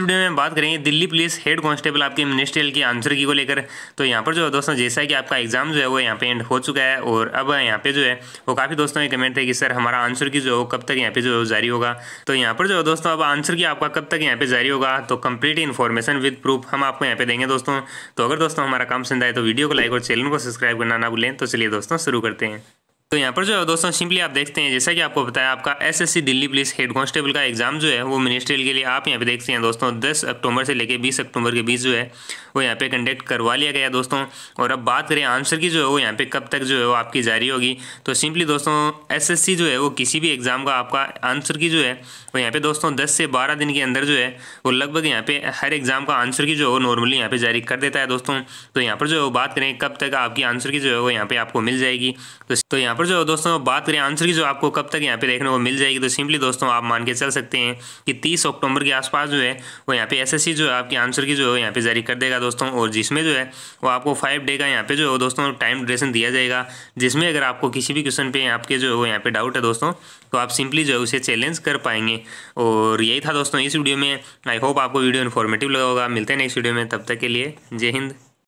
video में बात करेंगे दिल्ली पुलिस हेड कांस्टेबल आपके मिनिस्ट्रियल की आंसर की को लेकर तो यहाँ पर जो है दोस्तों जैसा कि आपका एग्जाम जो है वो यहाँ पे एंड हो चुका है और अब यहाँ पे जो है वो काफ़ी दोस्तों के कमेंट थे कि सर हमारा आंसर की जो है कब तक यहाँ पे जो है जारी होगा तो यहाँ पर जो है दोस्तों अब आंसर की आपका कब तक यहाँ पे जारी होगा तो कंप्लीट इन्फॉर्मेशन विद प्रूफ हम आपको यहाँ पे देंगे दोस्तों तो अगर दोस्तों हमारा काम पसंद है तो वीडियो को लाइक और चैनल को सब्सक्राइब करना ना भूलें तो चलिए दोस्तों शुरू करते हैं तो यहाँ पर जो है दोस्तों सिंपली आप देखते हैं जैसा कि आपको बताया आपका SSC Delhi police head constable का एग्जाम जो है वो मिनिस्ट्रियल के लिए आप यहाँ पे देखते हैं दोस्तों 10 अक्टूबर से लेकर 20 अक्टूबर के बीच जो है वो यहाँ पे कंडक्ट करवा लिया गया दोस्तों और अब बात करें आंसर की जो है वो यहाँ पे कब तक जो है वो आपकी जारी होगी तो सिंपली दोस्तों एस जो है वो किसी भी एग्ज़ाम का आपका आंसर की जो है वो यहाँ पे दोस्तों दस से बारह दिन के अंदर जो है वो लगभग यहाँ पे हर एग्ज़ाम का आंसर की जो है वो नॉर्मली यहाँ पे जारी कर देता है दोस्तों तो यहाँ पर जो है वो बात करें कब तक आपकी आंसर की जो है वो यहाँ पे आपको मिल जाएगी तो यहाँ पर और जो दोस्तों बात करें आंसर की जो आपको कब तक यहाँ पे देखने को मिल जाएगी तो सिंपली दोस्तों आप मान के चल सकते हैं कि तीस अक्टूबर के आसपास जो है वो यहाँ पे एसएससी जो है आपके आंसर की जो है यहाँ पे जारी कर देगा दोस्तों और जिसमें जो है वो आपको फाइव डे का यहाँ पे जो है दोस्तों टाइम ड्यूरेशन दिया जाएगा जिसमें अगर आपको किसी भी क्वेश्चन पे आपके जो है वो यहाँ पे डाउट है दोस्तों तो आप सिंपली जो है उसे चैलेंज कर पाएंगे और यही था दोस्तों इस वीडियो में आई होप आपको वीडियो इन्फॉर्मेटिव लगा होगा मिलते हैं नेक्स्ट वीडियो में तब तक के लिए जय हिंद